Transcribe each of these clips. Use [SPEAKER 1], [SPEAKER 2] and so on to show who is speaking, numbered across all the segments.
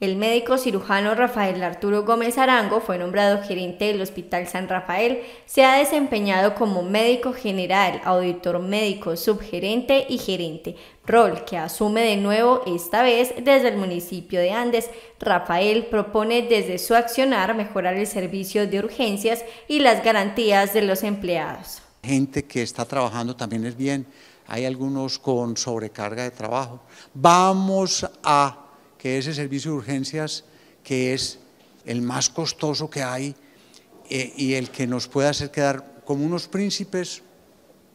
[SPEAKER 1] El médico cirujano Rafael Arturo Gómez Arango fue nombrado gerente del Hospital San Rafael. Se ha desempeñado como médico general, auditor médico, subgerente y gerente, rol que asume de nuevo esta vez desde el municipio de Andes. Rafael propone desde su accionar mejorar el servicio de urgencias y las garantías de los empleados.
[SPEAKER 2] Gente que está trabajando también es bien, hay algunos con sobrecarga de trabajo. Vamos a que ese servicio de urgencias, que es el más costoso que hay eh, y el que nos puede hacer quedar como unos príncipes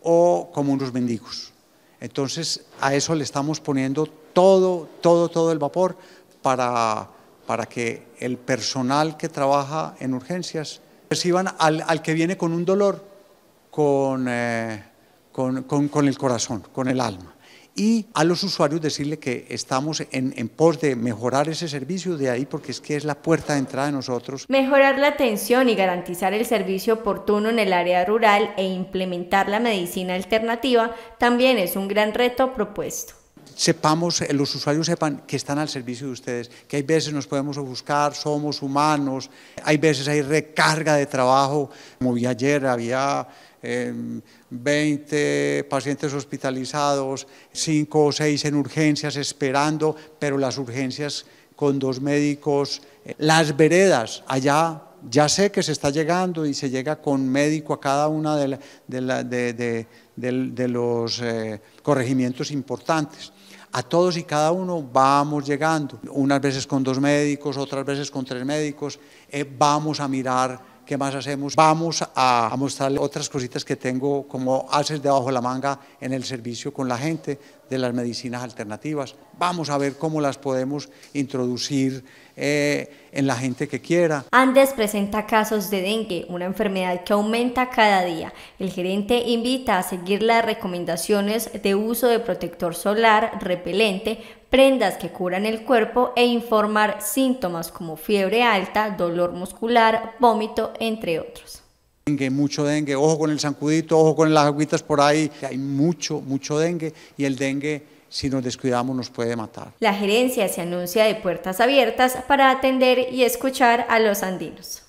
[SPEAKER 2] o como unos mendigos. Entonces, a eso le estamos poniendo todo, todo, todo el vapor para, para que el personal que trabaja en urgencias reciban al, que viene con un dolor, eh, con, con el corazón, con el alma y a los usuarios decirle que estamos en, pos de mejorar ese servicio de ahí porque es que es la puerta de entrada de nosotros.
[SPEAKER 1] Mejorar la atención y garantizar el servicio oportuno en el área rural e implementar la medicina alternativa también es un gran reto propuesto
[SPEAKER 2] sepamos, eh, los usuarios sepan que están al servicio de ustedes, que hay veces nos podemos buscar, somos humanos, hay veces hay recarga de trabajo, como vi ayer, había 20 em, pacientes hospitalizados, 5 o 6 en urgencias esperando, pero las urgencias con dos médicos, eh, las veredas allá ya sé que se está llegando y se llega con médico a cada una de, los eh, corregimientos importantes a todos y cada uno vamos llegando, unas veces con dos médicos, otras veces con tres médicos, eh, vamos a mirar qué más hacemos, vamos a, a mostrarle otras cositas que tengo como haces debajo de la manga en el servicio con la gente de las medicinas alternativas, vamos a ver cómo las podemos introducir eh, en la gente que quiera.
[SPEAKER 1] Andes presenta casos de dengue, una enfermedad que aumenta cada día. El gerente invita a seguir las recomendaciones de uso de protector solar, repelente, prendas que curan el cuerpo e informar síntomas como fiebre alta, dolor muscular, vómito, entre otros.
[SPEAKER 2] Dengue, mucho dengue, ojo con el zancudito, ojo con las aguitas por ahí, hay mucho, mucho dengue y el dengue si nos descuidamos nos puede matar.
[SPEAKER 1] La gerencia se anuncia de puertas abiertas para atender y escuchar a los andinos.